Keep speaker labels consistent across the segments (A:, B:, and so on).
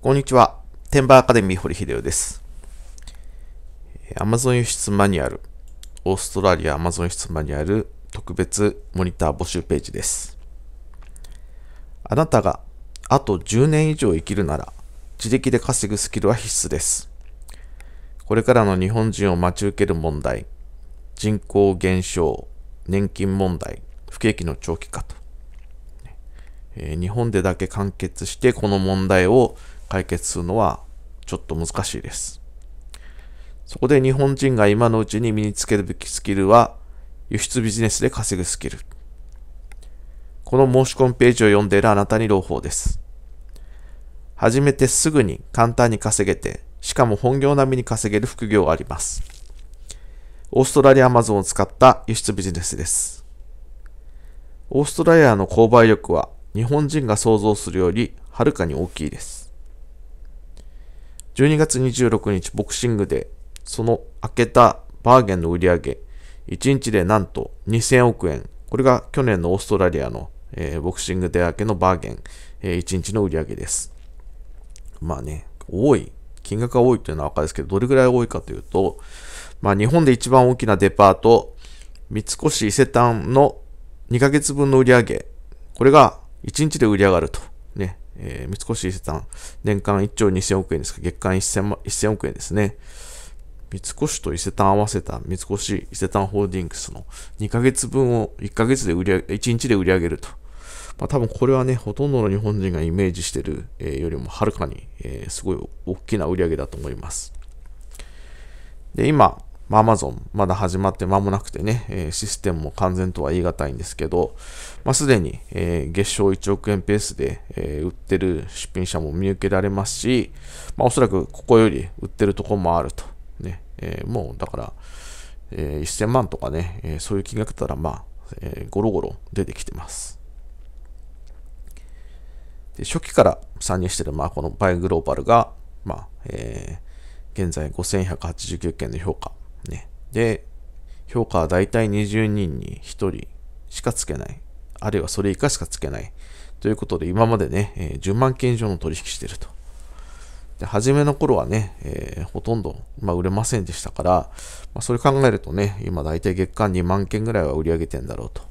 A: こんにちは。テンバーアカデミー堀秀夫です。アマゾン輸出マニュアル、オーストラリアアマゾン輸出マニュアル特別モニター募集ページです。あなたがあと10年以上生きるなら、自力で稼ぐスキルは必須です。これからの日本人を待ち受ける問題、人口減少、年金問題、不景気の長期化と。日本でだけ完結してこの問題を解決するのはちょっと難しいです。そこで日本人が今のうちに身につけるべきスキルは、輸出ビジネスで稼ぐスキル。この申し込みページを読んでいるあなたに朗報です。始めてすぐに簡単に稼げて、しかも本業並みに稼げる副業があります。オーストラリアアマゾンを使った輸出ビジネスです。オーストラリアの購買力は日本人が想像するよりはるかに大きいです。12月26日ボクシングで、その開けたバーゲンの売り上げ、1日でなんと2000億円。これが去年のオーストラリアの、えー、ボクシングで明けのバーゲン、えー、1日の売り上げです。まあね、多い。金額が多いというのはわかるんですけど、どれぐらい多いかというと、まあ日本で一番大きなデパート、三越伊勢丹の2ヶ月分の売り上げ、これが1日で売り上がるとえー、三越伊勢丹、年間1兆2000億円ですか、月間 1000, 1000億円ですね。三越と伊勢丹合わせた三越伊勢丹ホールディングスの2ヶ月分を1ヶ月で売り上げ、1日で売り上げると。まあ、多分これはね、ほとんどの日本人がイメージしてる、えー、よりもはるかに、えー、すごい大きな売り上げだと思います。で、今、まあ、ゾン、まだ始まって間もなくてね、えシステムも完全とは言い難いんですけど、まあ、すでに、え月賞1億円ペースで、え売ってる出品者も見受けられますし、まあ、おそらくここより売ってるとこもあると。ね、えもうだから、え1000万とかね、えそういう金額だったら、まあ、えゴロゴロ出てきてます。で初期から参入してる、まあ、このバイグローバルが、まあ、え現在5189件の評価で、評価はだいたい20人に1人しかつけない。あるいはそれ以下しかつけない。ということで、今までね、えー、10万件以上の取引してると。で、初めの頃はね、えー、ほとんど、まあ、売れませんでしたから、まあ、それ考えるとね、今大体月間2万件ぐらいは売り上げてんだろうと。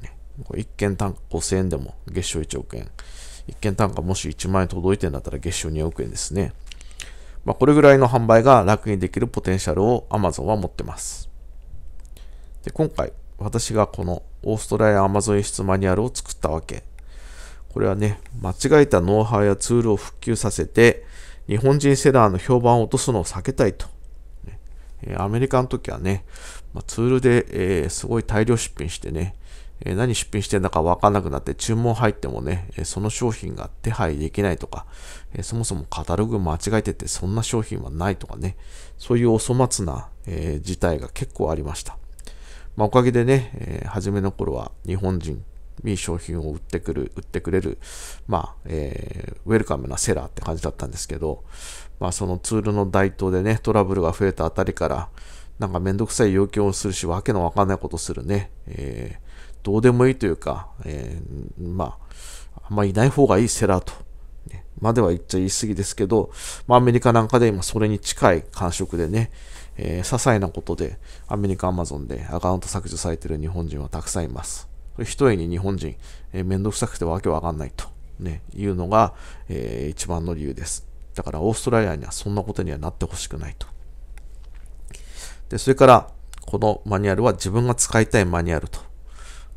A: ね、これ1件単価5000円でも月賞1億円。1件単価もし1万円届いてんだったら月賞2億円ですね。まあ、これぐらいの販売が楽にできるポテンシャルを Amazon は持ってます。で、今回、私がこのオーストラリア Amazon 輸出マニュアルを作ったわけ。これはね、間違えたノウハウやツールを復旧させて、日本人セラーの評判を落とすのを避けたいと。アメリカの時はね、まツールで、えすごい大量出品してね、え何出品してるのかわかんなくなって注文入ってもね、えその商品が手配できないとか、えそもそもカタログ間違えててそんな商品はないとかね、そういうお粗末な、え事態が結構ありました。まあ、おかげでね、え初めの頃は日本人に商品を売ってくる、売ってくれる、まあ、えー、ウェルカムなセラーって感じだったんですけど、まあ、そのツールの台頭でね、トラブルが増えたあたりから、なんかめんどくさい要求をするし、わけのわかんないことするね。えー、どうでもいいというか、えー、まあ、あんまいない方がいいセラーと。ね、までは言っちゃ言い過ぎですけど、まあ、アメリカなんかで今それに近い感触でね、えー、些細なことでアメリカ、アマゾンでアカウント削除されてる日本人はたくさんいます。一重に日本人、えー、めんどくさくてわけわかんないと、ね、いうのが、えー、一番の理由です。だからオーストラリアにはそんなことにはなってほしくないと。で、それから、このマニュアルは自分が使いたいマニュアルと。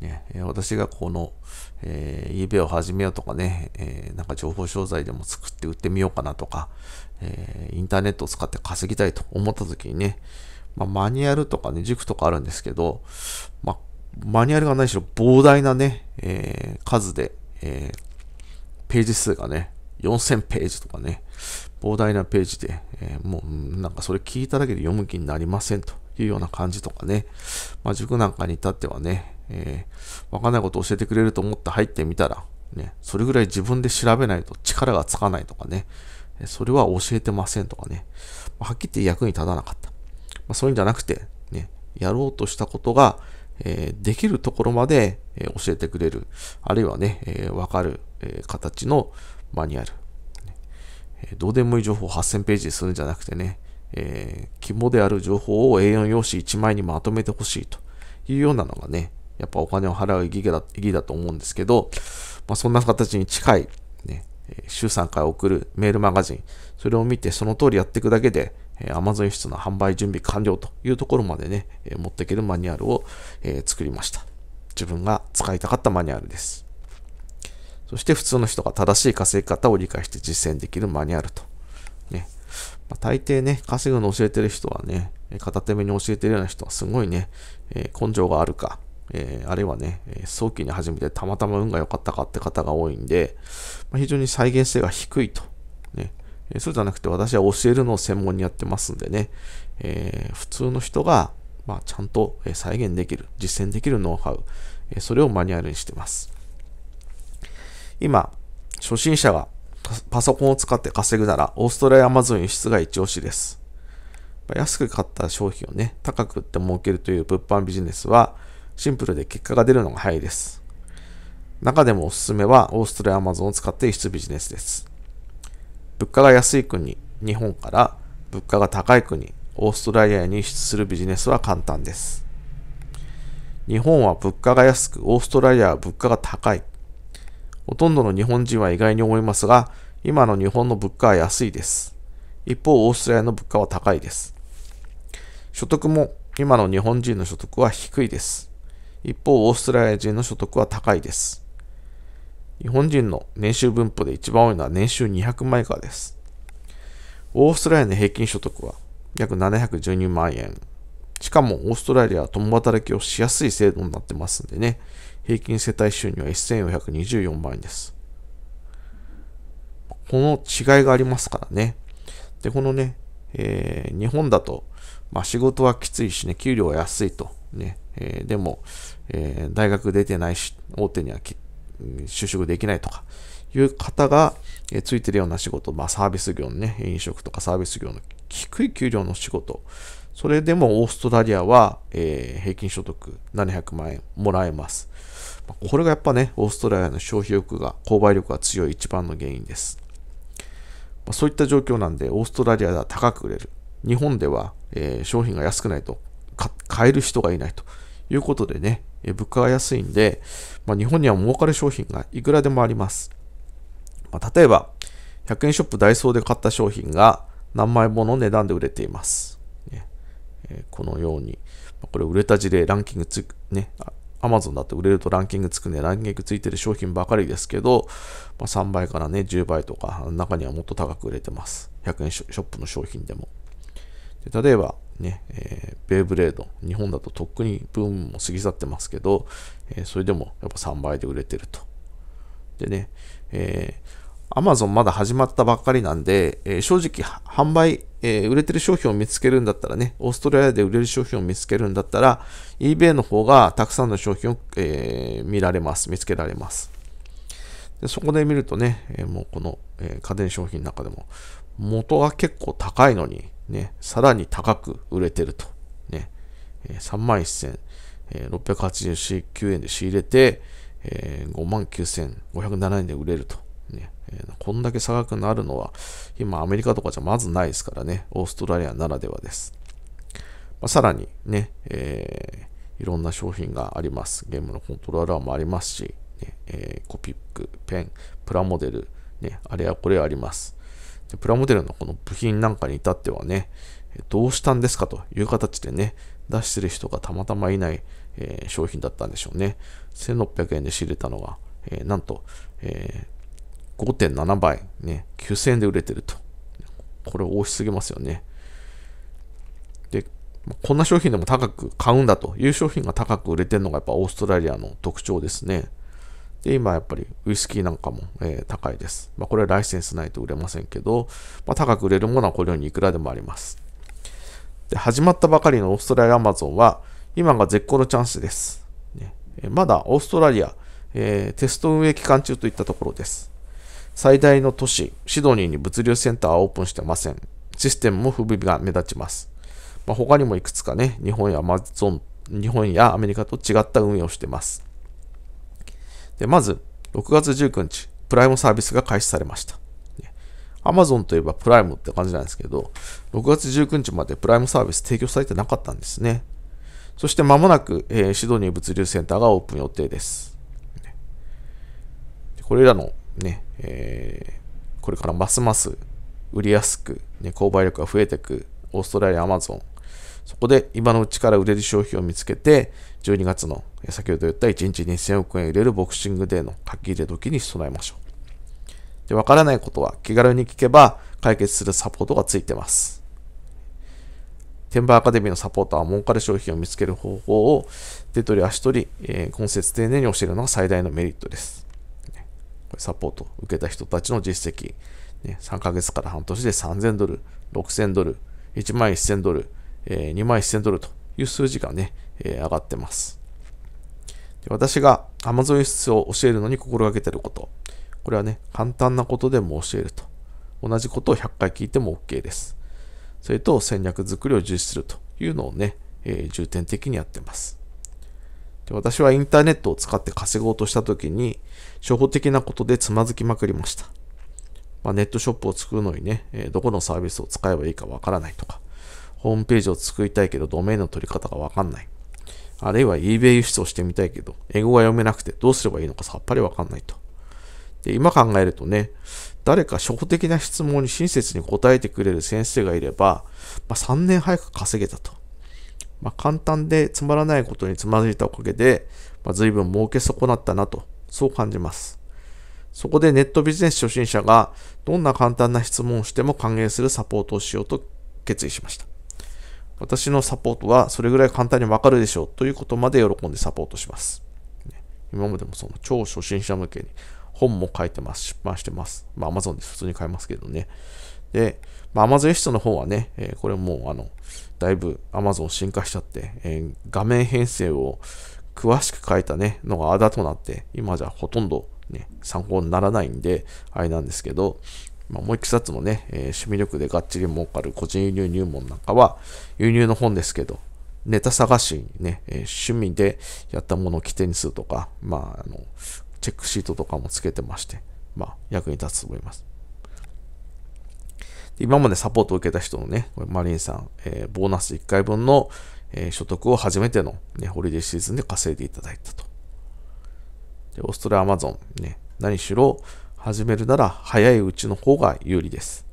A: ね、私がこの、えー、eBay を始めようとかね、えー、なんか情報商材でも作って売ってみようかなとか、えー、インターネットを使って稼ぎたいと思った時にね、まあ、マニュアルとかね、塾とかあるんですけど、まあ、マニュアルがないしろ膨大なね、えー、数で、えー、ページ数がね、4000ページとかね、膨大なページで、えー、もうなんかそれ聞いただけで読む気になりませんというような感じとかね、まあ、塾なんかに至ってはね、えー、わかんないことを教えてくれると思って入ってみたら、ね、それぐらい自分で調べないと力がつかないとかね、それは教えてませんとかね、はっきり言って役に立たなかった。まあ、そういうんじゃなくて、ね、やろうとしたことが、えー、できるところまで、えー、教えてくれる、あるいはね、わ、えー、かる、え形の、マニュアル。えどうでもいい情報を8000ページにするんじゃなくてね、えー、肝である情報を A4 用紙1枚にまとめてほしいというようなのがね、やっぱお金を払う意義だ意義だと思うんですけど、まあ、そんな形に近い、ね、週3回送るメールマガジン、それを見てその通りやっていくだけで、Amazon 室の販売準備完了というところまでね、持っていけるマニュアルを作りました。自分が使いたかったマニュアルです。そして普通の人が正しい稼ぎ方を理解して実践できるマニュアルと。ね。まあ、大抵ね、稼ぐの教えてる人はね、片手目に教えてるような人はすごいね、えー、根性があるか、えー、あるいはね、早期に始めてたまたま運が良かったかって方が多いんで、まあ、非常に再現性が低いと。ね。そうじゃなくて私は教えるのを専門にやってますんでね、えー、普通の人が、まあ、ちゃんと再現できる、実践できるノウハウ、それをマニュアルにしてます。今、初心者がパソコンを使って稼ぐなら、オーストラリアアマゾン輸出が一押しです。安く買った商品をね、高く売って儲けるという物販ビジネスは、シンプルで結果が出るのが早いです。中でもおすすめは、オーストラリアアマゾンを使って輸出ビジネスです。物価が安い国、日本から物価が高い国、オーストラリアに輸出するビジネスは簡単です。日本は物価が安く、オーストラリアは物価が高い。ほとんどの日本人は意外に思いますが、今の日本の物価は安いです。一方、オーストラリアの物価は高いです。所得も今の日本人の所得は低いです。一方、オーストラリア人の所得は高いです。日本人の年収分布で一番多いのは年収200万以下です。オーストラリアの平均所得は約712万円。しかもオーストラリアは共働きをしやすい制度になってますんでね、平均世帯収入は1424万円です。この違いがありますからね。で、このね、えー、日本だと、まあ、仕事はきついしね、給料は安いと。ね、えー、でも、えー、大学出てないし、大手には就職できないとかいう方が、えついてるような仕事、まあ、サービス業のね、飲食とかサービス業の低い給料の仕事それでもオーストラリアは、えー、平均所得700万円もらえます。これがやっぱね、オーストラリアの消費欲が、購買力が強い一番の原因です。まそういった状況なんで、オーストラリアでは高く売れる。日本では、えー、商品が安くないと買える人がいないということでね、えー、物価が安いんで、まあ、日本には儲かる商品がいくらでもあります。まあ、例えば、100円ショップダイソーで買った商品が何枚もの値段で売れています。このように、これ売れた事例、ランキングつく、ね、Amazon だって売れるとランキングつくね、ランキングついてる商品ばかりですけど、まあ、3倍からね、10倍とか、中にはもっと高く売れてます。100円ショップの商品でも。で例えば、ね、えー、ベイブレード、日本だととっくにブームも過ぎ去ってますけど、えー、それでもやっぱ3倍で売れてると。でね、えー Amazon まだ始まったばっかりなんで、えー、正直販売、えー、売れてる商品を見つけるんだったらね、オーストラリアで売れる商品を見つけるんだったら、eBay の方がたくさんの商品を、えー、見られます、見つけられます。でそこで見るとね、えもうこの、え家電商品の中でも、元が結構高いのに、ね、さらに高く売れてると。ね、えー、31,689円で仕入れて、えー、59,507円で売れると。ねえー、こんだけ差額になるのは、今アメリカとかじゃまずないですからね、オーストラリアならではです。まあ、さらにね、えー、いろんな商品があります。ゲームのコントローラーもありますし、ねえー、コピック、ペン、プラモデル、ね、あれやこれありますで。プラモデルのこの部品なんかに至ってはね、どうしたんですかという形でね、出してる人がたまたまいない、えー、商品だったんでしょうね。1600円で仕入れたのが、えー、なんと、えー、5.7倍、ね、9000円で売れてると。これ多しすぎますよね。で、こんな商品でも高く買うんだという商品が高く売れてるのがやっぱオーストラリアの特徴ですね。で、今やっぱりウイスキーなんかも、えー、高いです。まあ、これはライセンスないと売れませんけど、まあ、高く売れるものはこのようにいくらでもあります。で、始まったばかりのオーストラリアアマゾンは、今が絶好のチャンスです。ね、まだオーストラリア、えー、テスト運営期間中といったところです。最大の都市、シドニーに物流センターはオープンしてません。システムも不備が目立ちます。まあ、他にもいくつかね、日本やアマゾン、日本やアメリカと違った運用をしています。で、まず、6月19日、プライムサービスが開始されました。アマゾンといえばプライムって感じなんですけど、6月19日までプライムサービス提供されてなかったんですね。そして間もなく、えー、シドニー物流センターがオープン予定です。これらのね、えー、これからますます売りやすく、ね、購買力が増えていく、オーストラリア、アマゾン、そこで今のうちから売れる商品を見つけて、12月の、先ほど言った1日2000億円売れるボクシングデーの書き入れ時に備えましょう。で、わからないことは気軽に聞けば解決するサポートがついてます。テンバーアカデミーのサポーターは儲かる商品を見つける方法を手取り足取り、えー、今節丁寧に教えるのが最大のメリットです。サポートを受けた人たちの実績、ね、3ヶ月から半年で3000ドル、6000ドル、1万1000ドル、えー、2万1000ドルという数字がね、えー、上がってます。で私が Amazon 輸出を教えるのに心がけてること。これはね、簡単なことでも教えると。同じことを100回聞いても OK です。それと戦略づくりを重視するというのをね、えー、重点的にやってます。で私はインターネットを使って稼ごうとした時に、初歩的なことでつまずきまくりました。まあ、ネットショップを作るのにね、えどこのサービスを使えばいいかわからないとか、ホームページを作りたいけどドメインの取り方がわかんない。あるいは eBay 輸出をしてみたいけど、英語が読めなくてどうすればいいのかさっぱりわかんないと。で、今考えるとね、誰か初歩的な質問に親切に答えてくれる先生がいれば、まあ、3年早く稼げたと。まあ、簡単でつまらないことにつまずいたおかげで、まあ、随分儲け損なったなと、そう感じます。そこでネットビジネス初心者がどんな簡単な質問をしても歓迎するサポートをしようと決意しました。私のサポートはそれぐらい簡単にわかるでしょうということまで喜んでサポートします。今までもその超初心者向けに本も書いてます、出版してます。まあ Amazon で普通に買えますけどね。で、まあ、Amazon の方はね、えー、これもうあの、だいぶ Amazon 進化しちゃって、えー、画面編成を詳しく書いたね、のがあだとなって、今じゃほとんどね、参考にならないんで、あれなんですけど、まあ、もう一冊のね、えー、趣味力でがっちり儲かる個人輸入入門なんかは、輸入の本ですけど、ネタ探しね、えー、趣味でやったものを起点にするとか、まあ、あの、チェックシートとかもつけてまして、まあ、役に立つと思います。今までサポートを受けた人のね、マリンさん、えー、ボーナス1回分の、えー、所得を初めての、ね、ホリデーシーズンで稼いでいただいたと。でオーストラリア、アマゾン、ね、何しろ始めるなら早いうちの方が有利です。